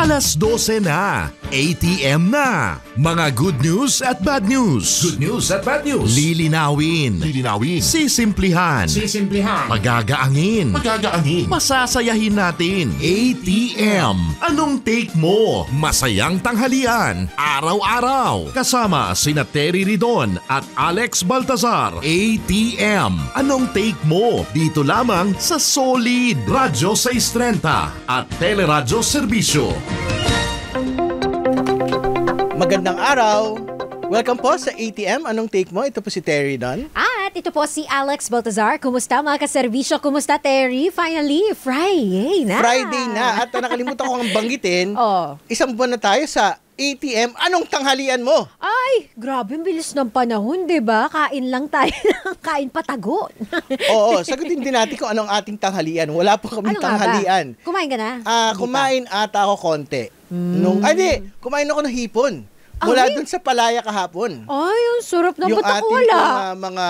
a las 12 na ATM na. Mga good news at bad news. Good news at bad news. Lilinawin. Lilinawin. Sisimplihan. Sisimplihan. Magagaangin. Magagaangin. Masasayahin natin. ATM. Anong take mo? Masayang tanghalian. Araw-araw. Kasama sina Terry Ridon at Alex Baltazar. ATM. Anong take mo? Dito lamang sa Solid. Radyo 630 at Teleradyo Serbisyo. Magandang araw! Welcome po sa ATM. Anong take mo? Ito po si Terry Don. At ito po si Alex Baltazar. Kumusta mga kaservisyo? Kumusta Terry? Finally, Friday na! Friday na! At nakalimutan ko ang banggitin, oh. isang buwan na tayo sa ATM. Anong tanghalian mo? Ay, grabe, bilis ng panahon, di ba? Kain lang tayo kain patago. Oo, sagutin din natin kung anong ating tanghalian. Wala po kami ano tanghalian. Kumain ka na? Ah, uh, kumain ata ako konti. Mm. Nung, hmm. ay di, kumain ako ng hipon. Mula doon sa palaya kahapon. Ay, yung sarap na. Yung Ba't wala? Mga, mga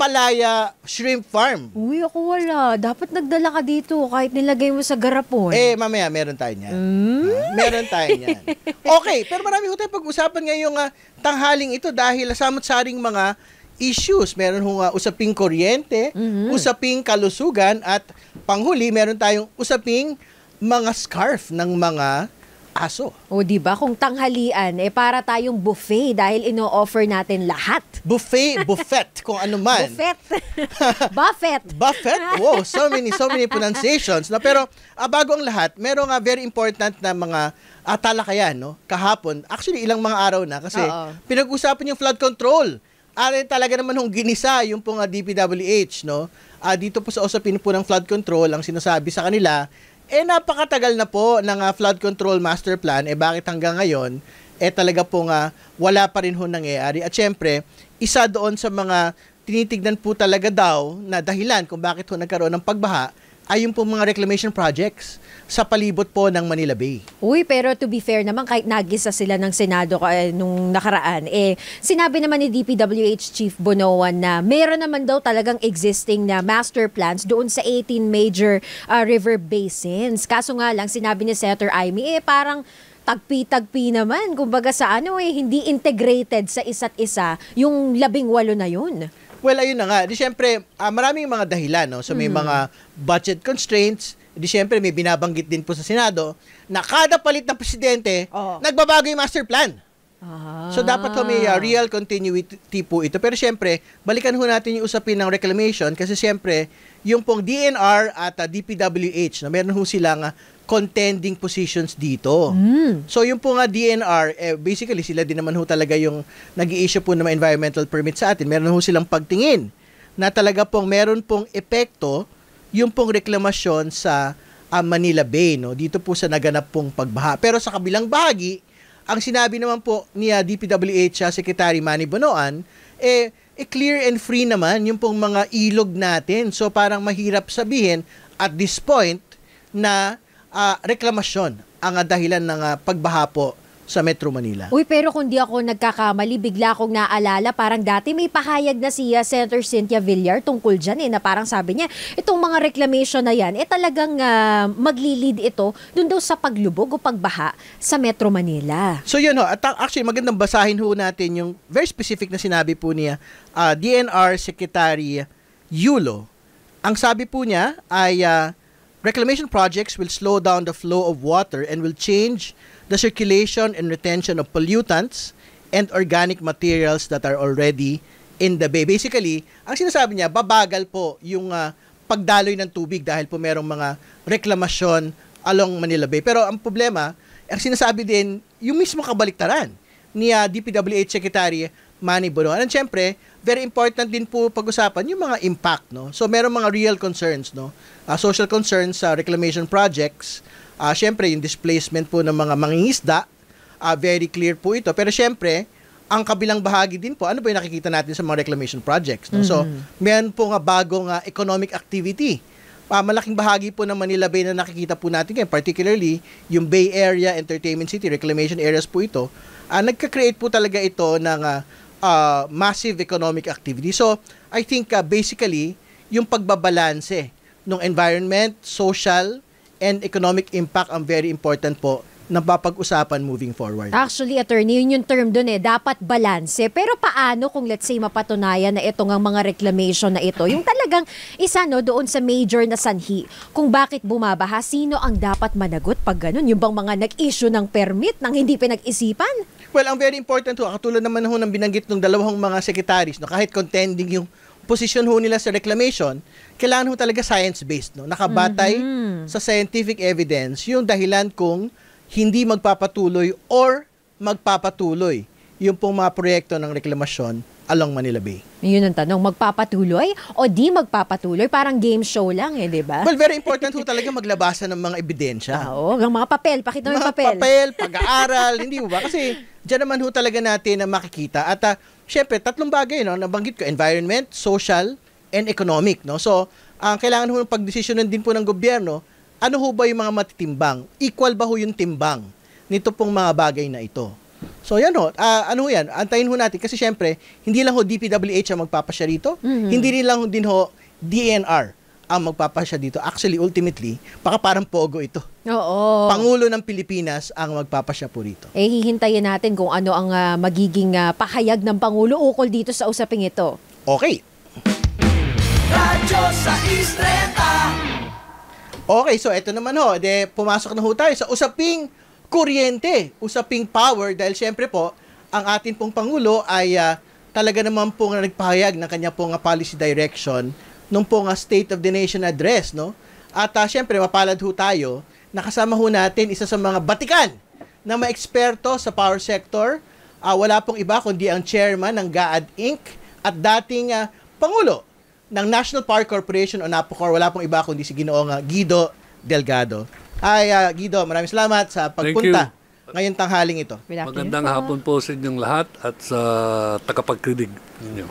palaya shrimp farm. Uy, ako wala. Dapat nagdala ka dito kahit nilagay mo sa garapon. Eh, mamaya, meron tayo niyan. Mm. meron tayo niyan. okay, pero marami ko tayong pag-usapan ngayong uh, ah, tanghaling ito dahil samot-saring mga issues. Meron hong uh, ah, usaping kuryente, mm-hmm. usaping kalusugan, at panghuli, meron tayong usaping mga scarf ng mga aso. O di ba kung tanghalian eh para tayong buffet dahil ino-offer natin lahat. Buffet, buffet kung ano man. Buffet. buffet. buffet. Wow, so many so many pronunciations. No, pero ah, bago ang lahat, merong ah, very important na mga ah, talakayan no kahapon. Actually ilang mga araw na kasi pinag-usapan yung flood control. Ari ah, eh, talaga naman hong ginisa yung pong ah, DPWH no. Ah, dito po sa usapin po ng flood control ang sinasabi sa kanila eh napakatagal na po ng uh, flood control master plan, eh bakit hanggang ngayon eh talaga po nga ah, wala pa rin ho nangyayari. At syempre, isa doon sa mga tinitignan po talaga daw na dahilan kung bakit ho nagkaroon ng pagbaha ay yung po mga reclamation projects sa palibot po ng Manila Bay. Uy, pero to be fair naman, kahit nagisa sila ng Senado eh, nung nakaraan, eh, sinabi naman ni DPWH Chief Bonoan na meron naman daw talagang existing na master plans doon sa 18 major uh, river basins. Kaso nga lang, sinabi ni Senator Aimee, eh, parang tagpi-tagpi naman. Kumbaga sa ano eh, hindi integrated sa isa't isa yung labing walo na yun. Well, ayun na nga. Di syempre, uh, maraming mga dahilan. No? So may mm-hmm. mga budget constraints, di syempre may binabanggit din po sa Senado na kada palit ng presidente, oh. nagbabago yung master plan. Ah. So dapat ho may uh, real continuity po ito. Pero siyempre, balikan ho natin yung usapin ng reclamation kasi siyempre, yung pong DNR at uh, ah, DPWH, na meron ho silang uh, contending positions dito. Mm. So yung po nga DNR, eh, basically sila din naman ho talaga yung nag issue po ng mga environmental permit sa atin. Meron ho silang pagtingin na talaga pong meron pong epekto yung pong reklamasyon sa uh, Manila Bay. No? Dito po sa naganap pong pagbaha. Pero sa kabilang bahagi, ang sinabi naman po ni uh, ah, DPWH uh, ah, Secretary Manny Bonoan, eh, eh clear and free naman yung pong mga ilog natin. So parang mahirap sabihin at this point na uh, reklamasyon ang ah, dahilan ng uh, pagbaha po sa Metro Manila. Uy, pero kung di ako nagkakamali, bigla akong naalala, parang dati may pahayag na siya, uh, Senator Cynthia Villar tungkol dyan eh, na parang sabi niya, itong mga reclamation na yan, eh talagang uh, maglilid ito dun daw sa paglubog o pagbaha sa Metro Manila. So yun ho, oh, at actually magandang basahin ho natin yung very specific na sinabi po niya, uh, DNR Secretary Yulo. Ang sabi po niya ay... Uh, Reclamation projects will slow down the flow of water and will change the circulation and retention of pollutants and organic materials that are already in the bay. Basically, ang sinasabi niya, babagal po yung uh, pagdaloy ng tubig dahil po merong mga reklamasyon along Manila Bay. Pero ang problema, ang sinasabi din, yung mismo kabaliktaran ni uh, ah, DPWH Secretary Manny Bono. And syempre, very important din po pag-usapan yung mga impact, no? So, meron mga real concerns, no? Uh, social concerns sa uh, reclamation projects. Uh, syempre, yung displacement po ng mga mangingisda, uh, very clear po ito. Pero syempre, ang kabilang bahagi din po, ano ba yung nakikita natin sa mga reclamation projects? No? Mm-hmm. So, meron po nga bagong uh, economic activity. Uh, malaking bahagi po ng Manila Bay na nakikita po natin ngayon, particularly yung Bay Area, Entertainment City, reclamation areas po ito. Uh, nagka-create po talaga ito ng uh, uh, massive economic activity. So, I think uh, basically, yung pagbabalanse ng environment, social, and economic impact ang very important po na papag-usapan moving forward. Actually, attorney, yun yung term dun eh, dapat balanse. Pero paano kung let's say mapatunayan na ito ang mga reclamation na ito? Yung talagang isa no, doon sa major na sanhi, kung bakit bumabaha, sino ang dapat managot pag ganun? Yung bang mga nag-issue ng permit nang hindi pinag-isipan? well, ang very important ho, katulad naman ho ng binanggit ng dalawang mga secretaries, no, kahit contending yung position ho nila sa reclamation, kailangan ho talaga science-based. No? Nakabatay mm-hmm. sa scientific evidence yung dahilan kung hindi magpapatuloy or magpapatuloy yung pong mga proyekto ng reklamasyon along Manila Bay. Yun ang tanong, magpapatuloy o di magpapatuloy? Parang game show lang eh, di ba? Well, very important ho talaga maglabasan ng mga ebidensya. Oo, ang mga papel, pakita mo yung papel. papel, pag-aaral, hindi ba? Kasi dyan naman ho talaga natin ang makikita. At uh, syempre, tatlong bagay, no? nabanggit ko, environment, social, and economic. No? So, ang uh, kailangan ho ng pagdesisyonan din po ng gobyerno, ano ho ba yung mga matitimbang? Equal ba ho yung timbang nito pong mga bagay na ito? So yan ho, uh, ano ho yan, antayin ho natin kasi syempre, hindi lang ho DPWH ang magpapasya rito, mm-hmm. hindi rin lang din ho DNR ang magpapasya dito. Actually, ultimately, baka parang pogo ito. Oo. Pangulo ng Pilipinas ang magpapasya po rito. Eh, hihintayin natin kung ano ang uh, magiging uh, pahayag ng Pangulo ukol dito sa usaping ito. Okay. Radyo sa Istreta. Okay, so ito naman ho. De, pumasok na ho tayo sa usaping kuryente, usaping power dahil syempre po, ang atin pong Pangulo ay uh, talaga naman pong nagpahayag ng kanya pong uh, policy direction nung pong uh, State of the Nation address, no? At uh, syempre, mapalad ho tayo, nakasama ho natin isa sa mga batikan na maeksperto sa power sector. Uh, wala pong iba kundi ang chairman ng GAAD Inc. at dating uh, Pangulo ng National Power Corporation o NAPOCOR. Wala pong iba kundi si Ginoong uh, Guido Delgado. Ay, uh, Guido, maraming salamat sa pagpunta ngayon tanghaling ito. Magandang hapon po sa inyong lahat at sa tagapagkinig ninyo.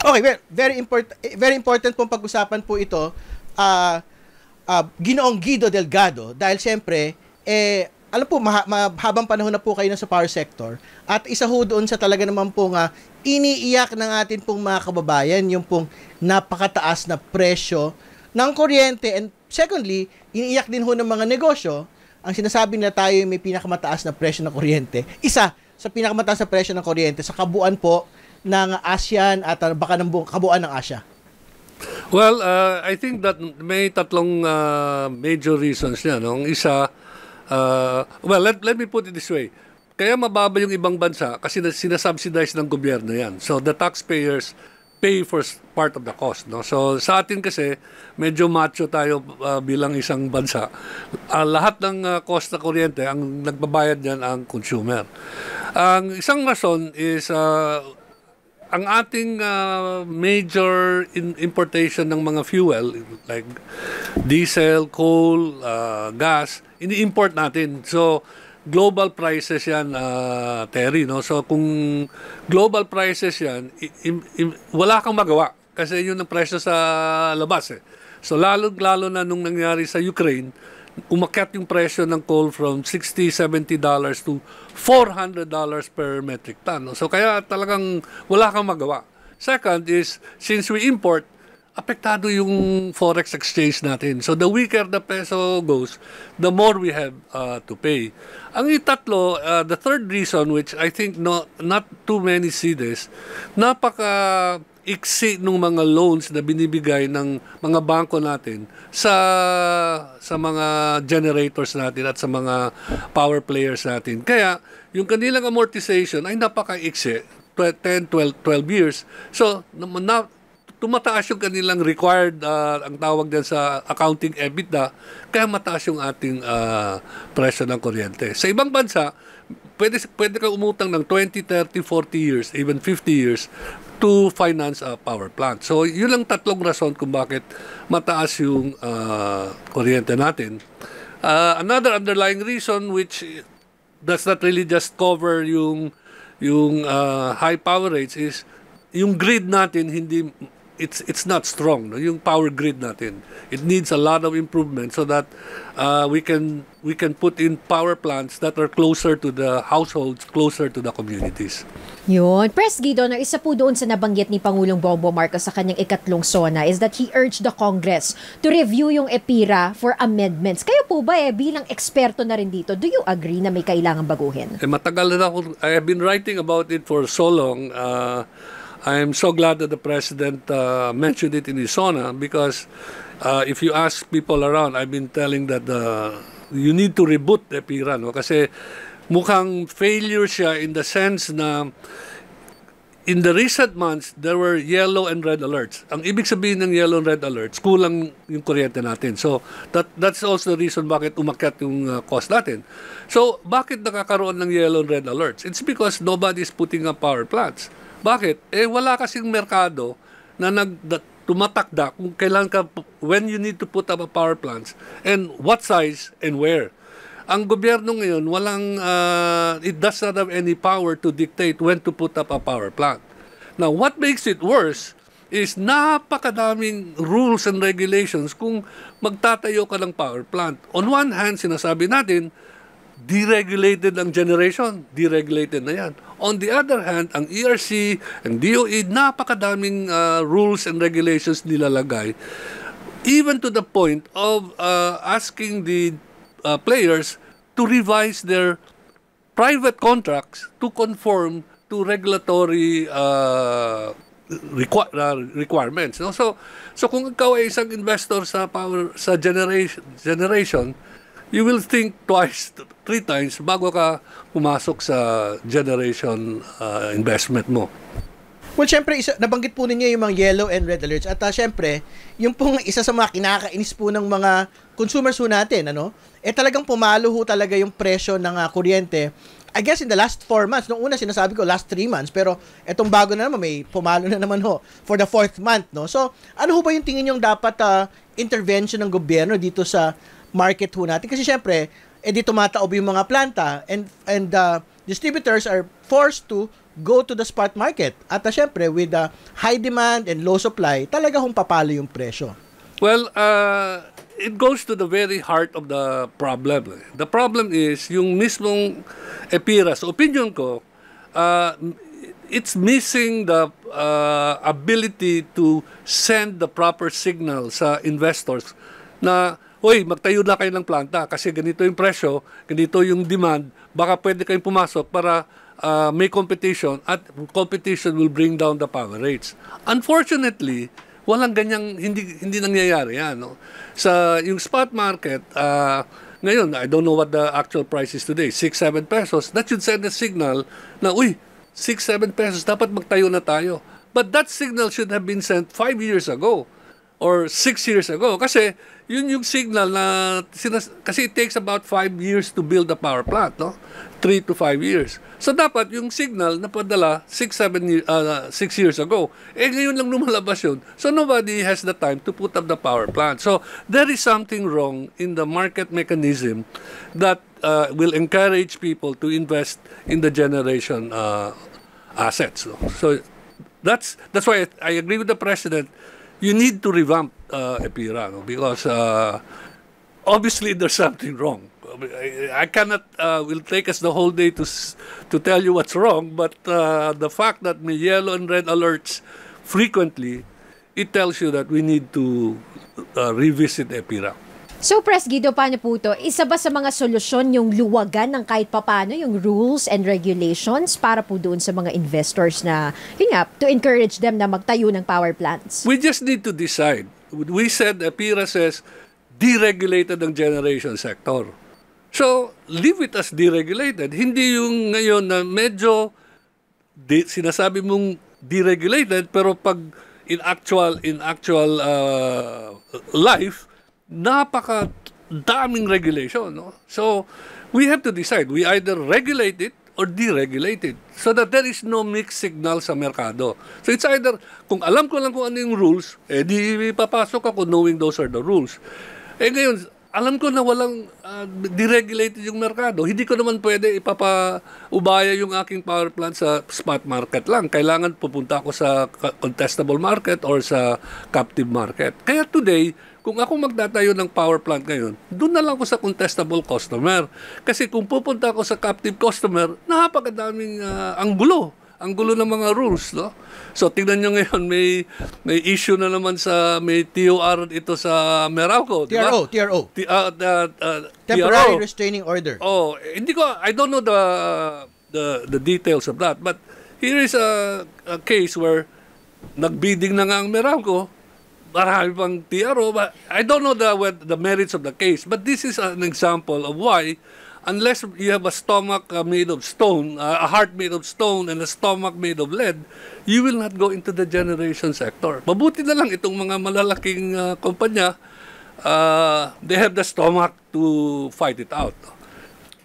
Okay, well, very important eh, very important pong pag-usapan po ito uh, uh, Ginoong Guido Delgado dahil siyempre eh alam po, maha, mahabang panahon na po kayo sa power sector at isa ho doon sa talaga naman po nga iniiyak ng atin pong mga kababayan yung pong napakataas na presyo ng kuryente and secondly, iniiyak din ho ng mga negosyo, ang sinasabi nila tayo may pinakamataas na presyo ng kuryente. Isa sa pinakamataas na presyo ng kuryente sa kabuuan po ng ASEAN at ah, baka ng buong kabuuan ng Asia. Well, uh, I think that may tatlong uh, major reasons niya. No? Ang isa, uh, well, let, let me put it this way. Kaya mababa yung ibang bansa kasi sinasubsidize ng gobyerno yan. So the taxpayers pay for part of the cost. No? So sa atin kasi, medyo macho tayo uh, bilang isang bansa. Uh, lahat ng uh, cost na kuryente, ang nagbabayad niyan ang consumer. Ang isang rason is uh, ang ating uh, major in- importation ng mga fuel like diesel, coal, uh, gas, ini-import natin. So global prices yan, uh, Terry. No? So, kung global prices yan, im, im, wala kang magawa kasi yun ang presyo sa labas. Eh. So, lalo-lalo na nung nangyari sa Ukraine, umakyat yung presyo ng coal from 60 70 dollars to 400 dollars per metric ton. No? So, kaya talagang wala kang magawa. Second is, since we import, apektado yung forex exchange natin. So the weaker the peso goes, the more we have uh, to pay. Ang itatlo, uh, the third reason which I think no, not too many see this, napaka iksi ng mga loans na binibigay ng mga bangko natin sa sa mga generators natin at sa mga power players natin. Kaya yung kanilang amortization ay napaka-iksi, 10, 12, 12 years. So, na, tumataas yung kanilang required, uh, ang tawag din sa accounting EBITDA, kaya mataas yung ating uh, presyo ng kuryente. Sa ibang bansa, pwede, pwede kang umutang ng 20, 30, 40 years, even 50 years to finance a power plant. So, yun lang tatlong rason kung bakit mataas yung uh, kuryente natin. Uh, another underlying reason which does not really just cover yung yung uh, high power rates is yung grid natin hindi it's it's not strong no? yung power grid natin it needs a lot of improvement so that uh, we can we can put in power plants that are closer to the households closer to the communities yun Pres Guido na isa po doon sa nabanggit ni Pangulong Bongbong Marcos sa kanyang ikatlong SONA is that he urged the Congress to review yung EPIRA for amendments kayo po ba eh bilang eksperto na rin dito do you agree na may kailangan baguhin eh, matagal na ako I have been writing about it for so long uh, I'm so glad that the president uh, mentioned it in his Isona because uh, if you ask people around, I've been telling that the, uh, you need to reboot Epira. No? Kasi mukhang failure siya in the sense na in the recent months, there were yellow and red alerts. Ang ibig sabihin ng yellow and red alerts, kulang yung kuryente natin. So, that, that's also the reason bakit umakyat yung uh, cost natin. So, bakit nakakaroon ng yellow and red alerts? It's because nobody is putting up power plants. Bakit? Eh wala kasing merkado na nag tumatakda kung kailan ka when you need to put up a power plants and what size and where. Ang gobyerno ngayon walang uh, it does not have any power to dictate when to put up a power plant. Now what makes it worse is napakadaming rules and regulations kung magtatayo ka ng power plant. On one hand, sinasabi natin, deregulated ang generation, deregulated na yan. On the other hand, ang ERC and DOE, napakadaming uh, rules and regulations nilalagay. Even to the point of uh, asking the uh, players to revise their private contracts to conform to regulatory uh, requ- uh, requirements no so so kung ikaw ay isang investor sa power sa generation generation you will think twice, three times bago ka pumasok sa generation uh, investment mo. Well, syempre, isa, nabanggit po ninyo yung mga yellow and red alerts. At uh, syempre, yung pong isa sa mga kinakainis po ng mga consumers po natin, ano, eh talagang pumalo ho talaga yung presyo ng uh, kuryente. I guess in the last 4 months, nung una sinasabi ko last 3 months, pero etong bago na naman, may pumalo na naman ho for the fourth month, no? So, ano ho ba yung tingin yung dapat uh, intervention ng gobyerno dito sa market ho natin. Kasi syempre, edi eh, tumataob yung mga planta and and the uh, distributors are forced to go to the spot market. At uh, syempre, with the uh, high demand and low supply, talaga hong papalo yung presyo. Well, uh, it goes to the very heart of the problem. The problem is yung mismong EPIRA. Sa opinion ko, uh, it's missing the uh, ability to send the proper signal sa investors na hoy, magtayo na kayo ng planta kasi ganito yung presyo, ganito yung demand, baka pwede kayong pumasok para uh, may competition at competition will bring down the power rates. Unfortunately, walang ganyang hindi hindi nangyayari yan no? sa yung spot market uh, ngayon I don't know what the actual price is today 6 7 pesos that should send a signal na uy 6 7 pesos dapat magtayo na tayo but that signal should have been sent 5 years ago or 6 years ago. Kasi yun yung signal na, sinas- kasi it takes about 5 years to build a power plant, no? 3 to 5 years. So dapat yung signal na padala 6, 7 year, uh, ah, 6 years ago, eh ngayon lang lumalabas yun. So nobody has the time to put up the power plant. So there is something wrong in the market mechanism that uh, will encourage people to invest in the generation uh, assets. No? So that's, that's why I agree with the president you need to revamp uh, Epira no? because uh, obviously there's something wrong. I, I cannot. Uh, will take us the whole day to to tell you what's wrong, but uh, the fact that may yellow and red alerts frequently, it tells you that we need to uh, revisit Epira. So, Pres Guido, paano po ito? Isa ba sa mga solusyon yung luwagan ng kahit papano yung rules and regulations para po doon sa mga investors na, yun nga, to encourage them na magtayo ng power plants? We just need to decide. We said, APIRA uh, says, deregulated ang generation sector. So, leave it as deregulated. Hindi yung ngayon na medyo di, sinasabi mong deregulated, pero pag in actual, in actual uh, life, napaka daming regulation. No? So, we have to decide. We either regulate it or deregulate it so that there is no mixed signal sa merkado. So, it's either, kung alam ko lang kung ano yung rules, eh di papasok ako knowing those are the rules. Eh ngayon, alam ko na walang uh, deregulated yung merkado. Hindi ko naman pwede ipapaubaya yung aking power plant sa spot market lang. Kailangan pupunta ako sa contestable market or sa captive market. Kaya today, kung ako magtatayo ng power plant ngayon, doon na lang ako sa contestable customer. Kasi kung pupunta ako sa captive customer, napakadaming uh, ah, ang gulo ang gulo ng mga rules, no? So tingnan niyo ngayon may may issue na naman sa may TOR ito sa Meralco, di ba? TRO, TRO. T, uh, uh, uh, Temporary TRO. restraining order. Oh, hindi ko I don't know the the the details of that, but here is a, a case where nagbidding na nga ang Meralco marami pang TRO. But I don't know the, the merits of the case. But this is an example of why unless you have a stomach uh, made of stone, uh, a heart made of stone, and a stomach made of lead, you will not go into the generation sector. Mabuti na lang itong mga malalaking uh, kumpanya, uh, they have the stomach to fight it out.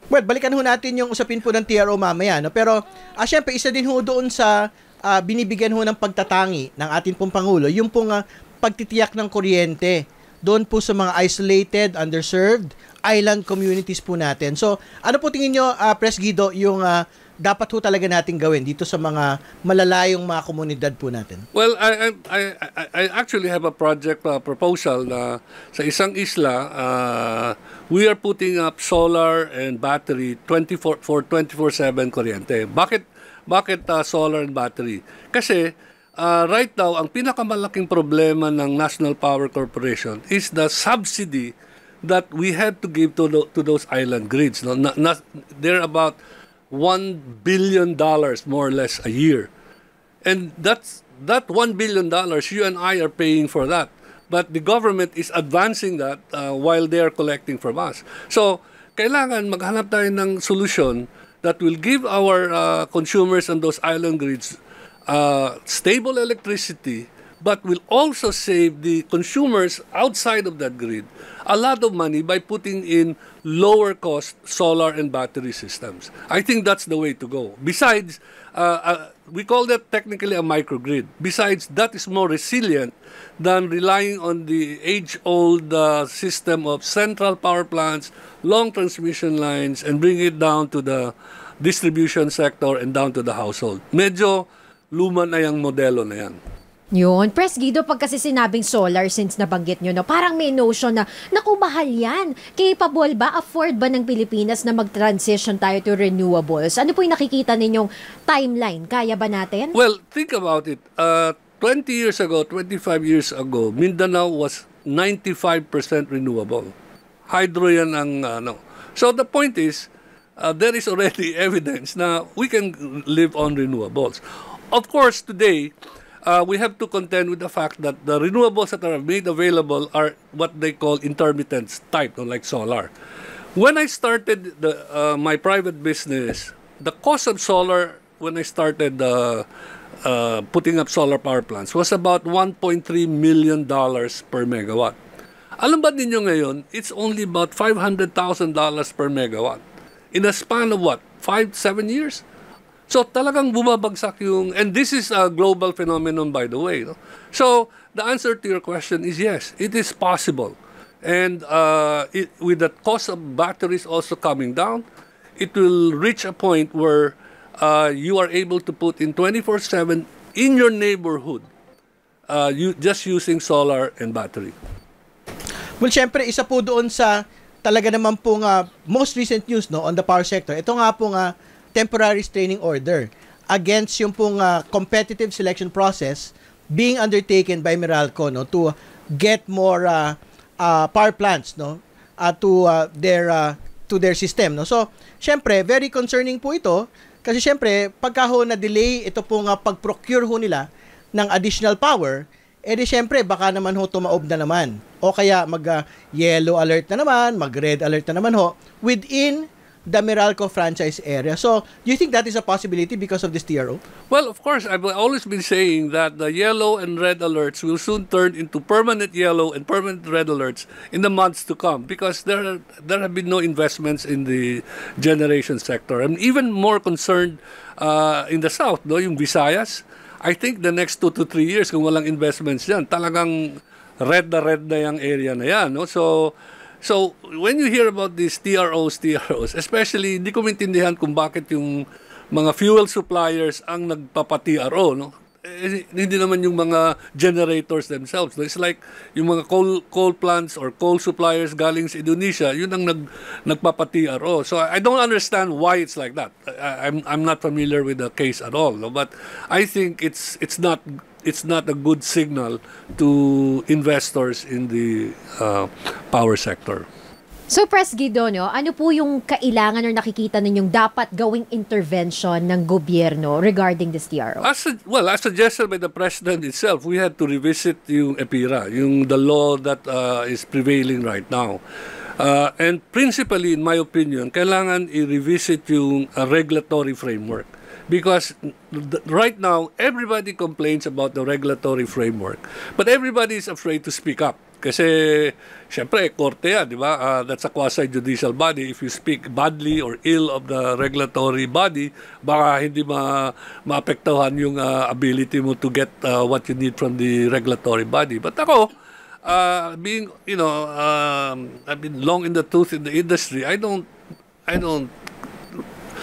Well, balikan ho natin yung usapin po ng TRO mamaya. No? Pero, ah, syempre, isa din ho doon sa uh, binibigyan ho ng pagtatangi ng atin pong Pangulo, yung pong uh, pagtitiyak ng kuryente doon po sa mga isolated, underserved, island communities po natin. So, ano po tingin nyo, uh, Pres Guido, yung uh, dapat po talaga natin gawin dito sa mga malalayong mga komunidad po natin? Well, I, I, I, I actually have a project uh, proposal na sa isang isla, uh, we are putting up solar and battery 24, for 24-7 kuryente. Bakit, bakit uh, solar and battery? Kasi, uh, right now, ang pinakamalaking problema ng National Power Corporation is the subsidy that we had to give to, the, to those island grids. No? Not, not, they're about $1 billion more or less a year. And that's that $1 billion, you and I are paying for that. But the government is advancing that uh, while they are collecting from us. So, kailangan maghanap tayo ng solution that will give our uh, consumers on those island grids uh, stable electricity, but will also save the consumers outside of that grid a lot of money by putting in lower cost solar and battery systems. I think that's the way to go. Besides, uh, uh, we call that technically a microgrid. Besides, that is more resilient than relying on the age old uh, system of central power plants, long transmission lines, and bring it down to the distribution sector and down to the household. Medyo luma na yung modelo na yan. Yun. Press Guido, pag kasi sinabing solar, since nabanggit nyo, no, parang may notion na, naku, mahal yan. Capable ba, afford ba ng Pilipinas na mag-transition tayo to renewables? Ano po yung nakikita ninyong timeline? Kaya ba natin? Well, think about it. Uh, 20 years ago, 25 years ago, Mindanao was 95% renewable. Hydro yan ang ano. so the point is, uh, there is already evidence na we can live on renewables. Of course, today, uh, we have to contend with the fact that the renewables that are made available are what they call intermittent type, like solar. When I started the, uh, my private business, the cost of solar when I started uh, uh, putting up solar power plants was about 1.3 million dollars per megawatt. Alam ba ninyo ngayon, it's only about $500,000 per megawatt. In a span of what? Five, seven years? So talagang bumabagsak yung, and this is a global phenomenon by the way. No? So the answer to your question is yes, it is possible. And uh, it, with the cost of batteries also coming down, it will reach a point where uh, you are able to put in 24-7 in your neighborhood uh, you, just using solar and battery. Well, syempre, isa po doon sa talaga naman pong nga uh, most recent news no on the power sector. Ito nga po nga uh, temporary restraining order against yung pong uh, competitive selection process being undertaken by Meralco no to get more uh, uh, power plants no uh, to uh, their uh, to their system no so syempre very concerning po ito kasi syempre pagka ho na delay ito pong uh, pag-procure ho nila ng additional power eh di syempre baka naman ho tumaob na naman o kaya mag uh, yellow alert na naman mag red alert na naman ho within the Meralco franchise area. So, do you think that is a possibility because of this TRO? Well, of course, I've always been saying that the yellow and red alerts will soon turn into permanent yellow and permanent red alerts in the months to come because there are, there have been no investments in the generation sector. I'm even more concerned uh, in the south, no, yung Visayas. I think the next two to three years, kung walang investments yan, talagang red na red na yung area na yan. No? So, So, when you hear about these TROs, TROs, especially hindi ko maintindihan kung bakit yung mga fuel suppliers ang nagpapa-TRO, no? Eh, hindi naman yung mga generators themselves. No? It's like yung mga coal coal plants or coal suppliers galing sa Indonesia, yun ang nag nagpapa-TRO. So I don't understand why it's like that. I, I'm I'm not familiar with the case at all, no? but I think it's it's not it's not a good signal to investors in the uh, power sector. So, Pres Guidono, ano po yung kailangan or nakikita ninyong dapat gawing intervention ng gobyerno regarding this TRO? As a, well, as suggested by the President itself, we had to revisit yung EPIRA, yung the law that uh, is prevailing right now. Uh, and principally, in my opinion, kailangan i-revisit yung uh, regulatory framework because right now everybody complains about the regulatory framework but everybody is afraid to speak up kasi syempre korte yan di ba uh, that's a quasi judicial body if you speak badly or ill of the regulatory body baka hindi ma maapektuhan yung uh, ability mo to get uh, what you need from the regulatory body but ako uh, being you know um, I've been long in the tooth in the industry I don't I don't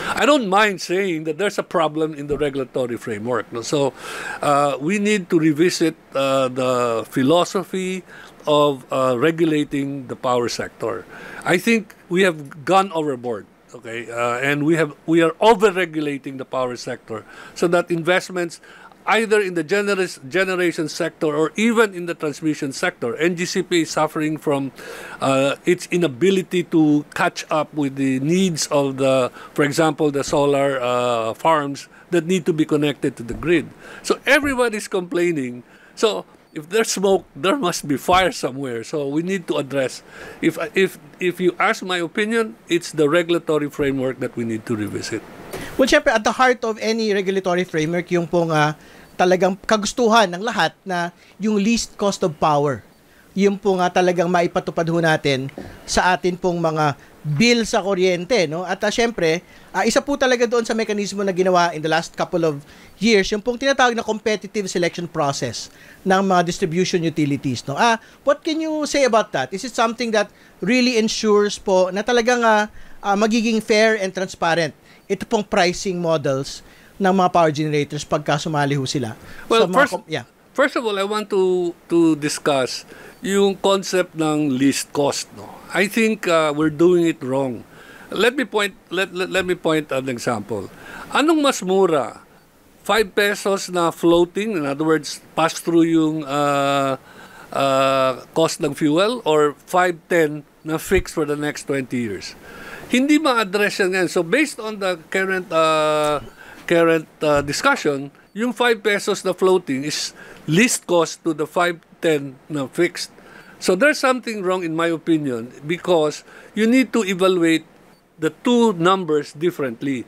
I don't mind saying that there's a problem in the regulatory framework. No? So uh, we need to revisit uh, the philosophy of uh, regulating the power sector. I think we have gone overboard. Okay, uh, and we have we are over-regulating the power sector so that investments either in the generation sector or even in the transmission sector. NGCP is suffering from uh, its inability to catch up with the needs of the, for example, the solar uh, farms that need to be connected to the grid. So everybody's is complaining. So if there's smoke, there must be fire somewhere. So we need to address. If if if you ask my opinion, it's the regulatory framework that we need to revisit. Well, syempre, at the heart of any regulatory framework, yung pong uh, talagang kagustuhan ng lahat na yung least cost of power. Yun po nga talagang maipatupad ho natin sa atin pong mga bill sa kuryente. No? At uh, syempre, uh, isa po talaga doon sa mekanismo na ginawa in the last couple of years, yung pong tinatawag na competitive selection process ng mga distribution utilities. No? Uh, what can you say about that? Is it something that really ensures po na talagang uh, uh, magiging fair and transparent ito pong pricing models ng mga power generators pagka sumali ho sila. Well, sa first, mga, yeah. first of all, I want to to discuss yung concept ng least cost. No? I think uh, we're doing it wrong. Let me point let, let, let me point an example. Anong mas mura? 5 pesos na floating, in other words, pass through yung uh, uh, cost ng fuel or 5.10 na fixed for the next 20 years. Hindi ma-address yan ngayon. So based on the current uh, current uh, discussion, yung 5 pesos na floating is least cost to the 5.10 na fixed. So there's something wrong in my opinion because you need to evaluate the two numbers differently.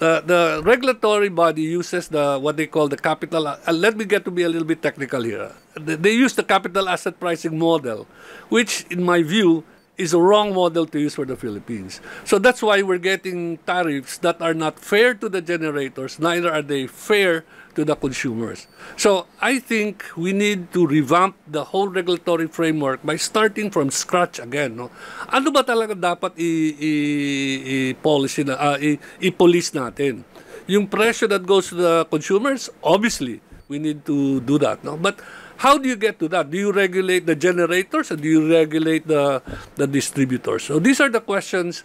Uh, the regulatory body uses the what they call the capital. Uh, let me get to be a little bit technical here. They use the capital asset pricing model, which, in my view, is a wrong model to use for the Philippines. So that's why we're getting tariffs that are not fair to the generators, neither are they fair to the consumers. So I think we need to revamp the whole regulatory framework by starting from scratch again. No? Ano ba talaga dapat i-policy, i- i- uh, i- ah, i natin? Yung pressure that goes to the consumers, obviously, we need to do that. No? But How do you get to that? Do you regulate the generators or do you regulate the, the distributors? So these are the questions.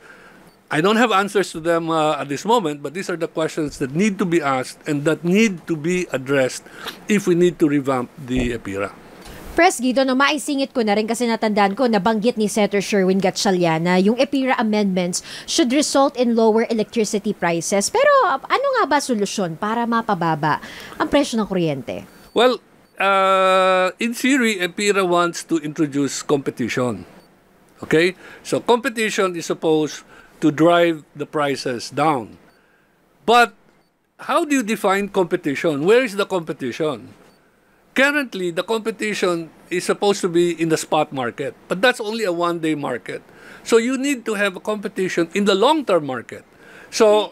I don't have answers to them uh, at this moment, but these are the questions that need to be asked and that need to be addressed if we need to revamp the EPIRA. Pres Guido, no, maisingit ko na rin kasi natandaan ko, na banggit ni Senator Sherwin Gatchaliana, yung EPIRA amendments should result in lower electricity prices. Pero uh, ano nga ba solusyon para mapababa ang presyo ng kuryente? Well, uh, in theory, EPIRA wants to introduce competition. Okay? So competition is supposed to drive the prices down. But how do you define competition? Where is the competition? Currently, the competition is supposed to be in the spot market, but that's only a one-day market. So you need to have a competition in the long-term market. So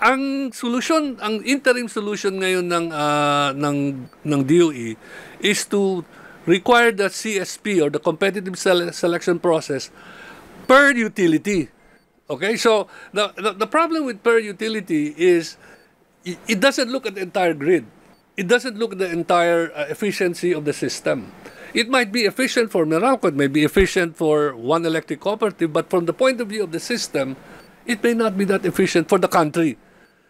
ang solution, ang interim solution ngayon ng uh, ng ng DOE is to require that CSP or the competitive sele- selection process per utility. Okay? So the, the the problem with per utility is it, it doesn't look at the entire grid. It doesn't look at the entire uh, efficiency of the system. It might be efficient for Meralco, it may be efficient for one electric cooperative, but from the point of view of the system, it may not be that efficient for the country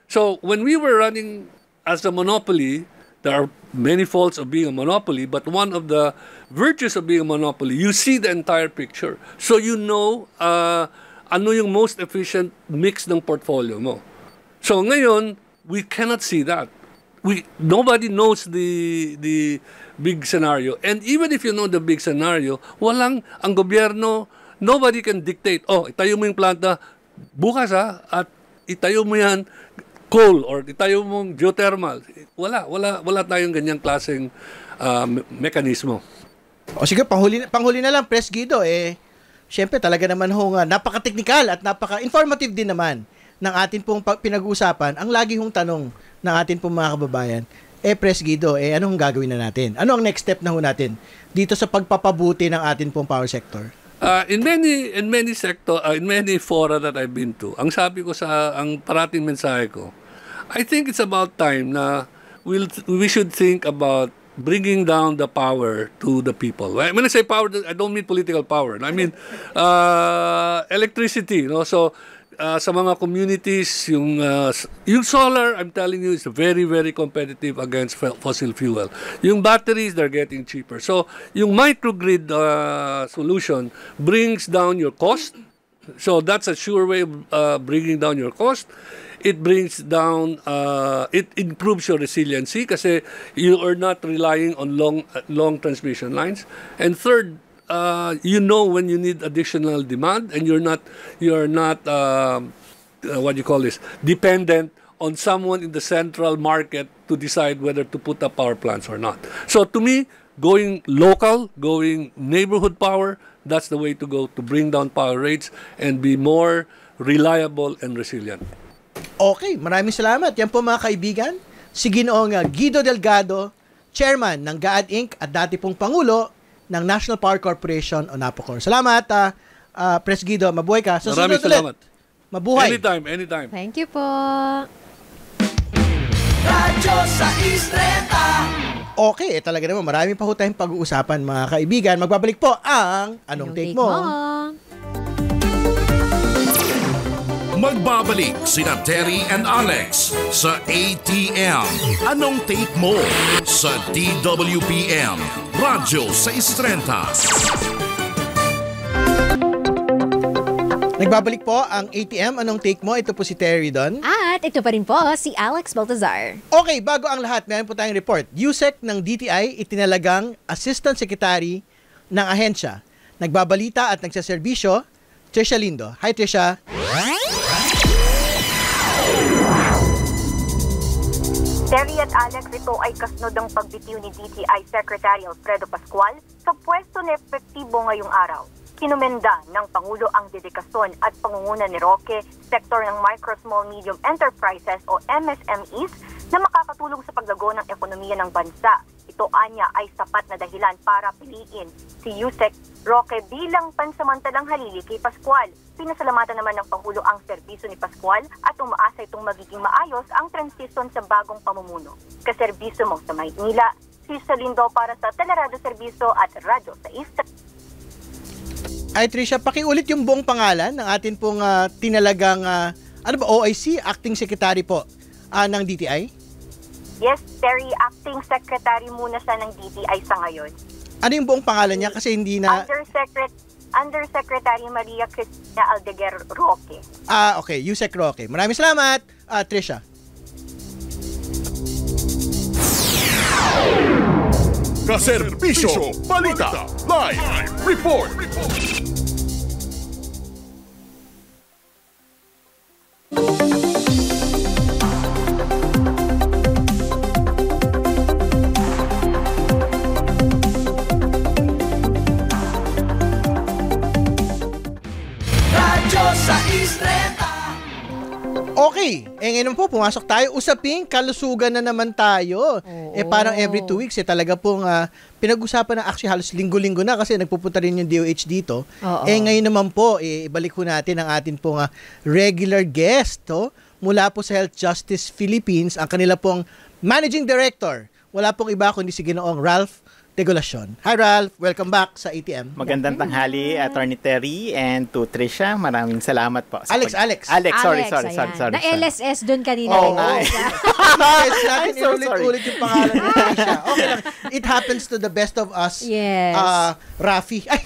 So when we were running as a monopoly, there are many faults of being a monopoly, but one of the virtues of being a monopoly, you see the entire picture. So you know uh, ano yung most efficient mix ng portfolio mo. So ngayon, we cannot see that. We, nobody knows the the big scenario. And even if you know the big scenario, walang ang gobyerno, nobody can dictate, oh, itayo mo yung planta bukas ha, ah, at itayo mo yan coal or itayo mong geothermal. Wala, wala, wala tayong ganyang klaseng uh, me- mekanismo. O sige, panghuli, panghuli na lang, Pres Guido, eh, syempre talaga naman ho nga, napaka-technical at napaka-informative din naman ng atin pong pinag-uusapan, ang lagi hong tanong ng atin pong mga kababayan, eh Pres Guido, eh anong gagawin na natin? Ano ang next step na ho natin dito sa pagpapabuti ng atin pong power sector? Uh, in many in many sector uh, ah, in many fora that I've been to, ang sabi ko sa ang parating mensahe ko, I think it's about time na we'll, we should think about bringing down the power to the people. When I say power, I don't mean political power. I mean uh, electricity. You know? So uh, sa mga communities, yung, uh, yung solar, I'm telling you, is very, very competitive against fossil fuel. Yung batteries, they're getting cheaper. So, yung microgrid uh, solution brings down your cost. So, that's a sure way of uh, bringing down your cost. It brings down, uh, it improves your resiliency kasi you are not relying on long, long transmission lines. And third, uh, you know when you need additional demand and you're not you're not uh, uh, what do you call this dependent on someone in the central market to decide whether to put up power plants or not. So to me, going local, going neighborhood power, that's the way to go to bring down power rates and be more reliable and resilient. Okay, maraming salamat. Yan po mga kaibigan, si Ginoong uh, Guido Delgado, Chairman ng GAAD Inc. at dati pong Pangulo ng National Power Corporation o NAPOCOR. Salamat, uh, ah, uh, ah, Pres Guido. Mabuhay ka. So, Maraming salamat. Ulit. Mabuhay. Anytime, anytime. Thank you po. Radyo sa Istreta. Okay, eh, talaga naman. Marami pa ho tayong pag-uusapan, mga kaibigan. Magbabalik po ang Anong, Anong Take, take mo? mo? Magbabalik sina Terry and Alex sa ATM. Anong take mo sa DWPM? Radyo 630. Nagbabalik po ang ATM. Anong take mo? Ito po si Terry Don. At ito pa rin po si Alex Baltazar. Okay, bago ang lahat, meron po tayong report. USEC ng DTI itinalagang Assistant Secretary ng ahensya. Nagbabalita at nagsaserbisyo, Trisha Lindo. Hi, Trisha. What? Terry at Alex, ito ay kasnod ang pagbitiw ni DTI Secretary Alfredo Pascual sa pwesto na epektibo ngayong araw. Kinumenda ng Pangulo ang dedikasyon at pangunguna ni Roque, sektor ng Micro Small Medium Enterprises o MSMEs na makakatulong sa paglago ng ekonomiya ng bansa ito anya ay sapat na dahilan para piliin si Yusek Roque bilang pansamantalang halili kay Pascual. Pinasalamatan naman ng Pahulo ang serbisyo ni Pascual at umaasa itong magiging maayos ang transisyon sa bagong pamumuno. Kaserbisyo mo sa Maynila, si Salindo para sa Telerado Serbisyo at Radyo sa East. Ay Trisha, pakiulit yung buong pangalan ng atin pong uh, tinalagang uh, ano ba, OIC, Acting Secretary po uh, ng DTI? Yes, Terry, acting secretary muna siya ng DTI sa ngayon. Ano yung buong pangalan niya? Kasi hindi na... Undersecret Undersecretary Maria Cristina Aldeguer Roque. Ah, okay. Yusek Roque. Maraming salamat, uh, Trisha. Kaserbisyo Balita Live Report. report. Okay, eh ngayon po, pumasok tayo. Usapin, kalusugan na naman tayo. Eh, Oo. Eh parang every two weeks, eh talaga pong uh, pinag-usapan na actually halos linggo-linggo na kasi nagpupunta rin yung DOH dito. Oo. Eh ngayon naman po, eh, ibalik ko natin ang atin pong uh, regular guest to, mula po sa Health Justice Philippines, ang kanila pong Managing Director. Wala pong iba kundi si Ginoong Ralph regulasyon. Hi Ralph, welcome back sa ATM. Magandang tanghali, Attorney Terry and to Trisha. Maraming salamat po. Sa Alex, pag- Alex. Alex, sorry, Alex, sorry, sorry, sorry, sorry. Na LSS doon kanina. Oh, nga. yes, eh. natin so inulit-ulit yung pangalan ni Trisha. Okay lang. It happens to the best of us. Yes. Uh, Rafi. Ay,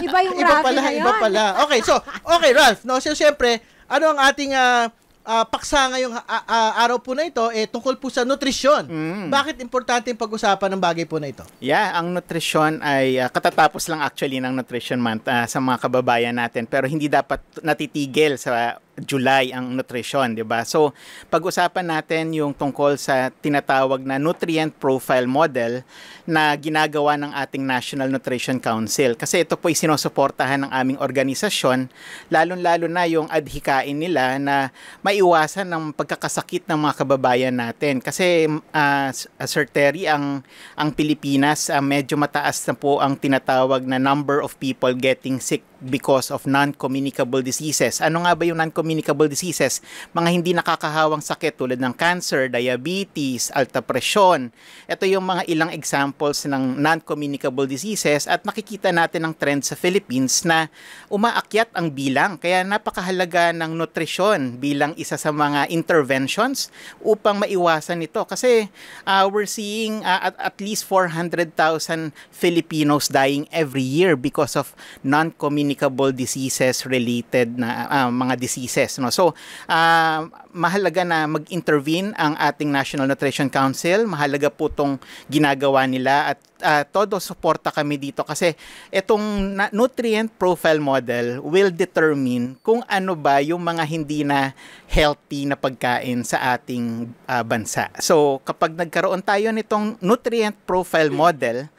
iba yung iba Rafi pala, na yun. Iba pala. Okay, so, okay Ralph. No, so, siyempre, ano ang ating uh, uh, paksa ngayong uh, uh, araw po na ito eh, tungkol po sa nutrisyon. Mm. Bakit importante yung pag-usapan ng bagay po na ito? Yeah, ang nutrisyon ay uh, katatapos lang actually ng Nutrition Month uh, sa mga kababayan natin pero hindi dapat natitigil sa July ang nutrition, 'di ba? So, pag-usapan natin yung tungkol sa tinatawag na nutrient profile model na ginagawa ng ating National Nutrition Council kasi ito po ay sinusuportahan ng aming organisasyon lalong-lalo na yung adhikain nila na maiwasan ng pagkakasakit ng mga kababayan natin kasi uh, Sir Terry ang ang Pilipinas uh, medyo mataas na po ang tinatawag na number of people getting sick because of non-communicable diseases. Ano nga ba yung non-communicable diseases? Mga hindi nakakahawang sakit tulad ng cancer, diabetes, alta presyon. Ito yung mga ilang examples ng non-communicable diseases at nakikita natin ang trend sa Philippines na umaakyat ang bilang. Kaya napakahalaga ng nutrisyon bilang isa sa mga interventions upang maiwasan ito. Kasi uh, we're seeing uh, at, at least 400,000 Filipinos dying every year because of non-communicable communicable diseases related na uh, mga diseases no so uh, mahalaga na mag-intervene ang ating National Nutrition Council mahalaga po tong ginagawa nila at uh, todo suporta kami dito kasi itong nutrient profile model will determine kung ano ba yung mga hindi na healthy na pagkain sa ating uh, bansa so kapag nagkaroon tayo nitong nutrient profile model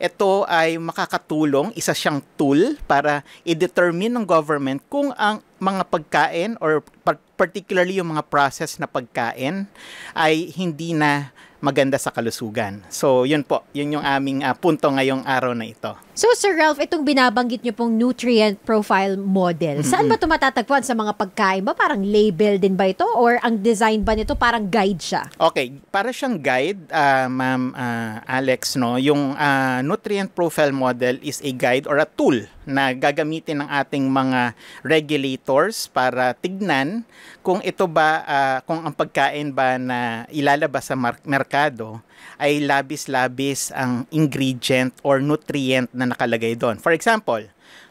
ito ay makakatulong, isa siyang tool para i-determine ng government kung ang mga pagkain or particularly yung mga process na pagkain ay hindi na maganda sa kalusugan. So, yun po, yun yung aming uh, punto ngayong araw na ito. So, Sir Ralph, itong binabanggit niyo pong nutrient profile model, saan ba ito matatagpuan sa mga pagkain ba? Parang label din ba ito? Or ang design ba nito parang guide siya? Okay, para siyang guide, uh, Ma'am uh, Alex, no? yung uh, nutrient profile model is a guide or a tool na gagamitin ng ating mga regulators para tignan kung ito ba, uh, kung ang pagkain ba na ilalabas sa merkado ay labis-labis ang ingredient or nutrient na nakalagay doon. For example,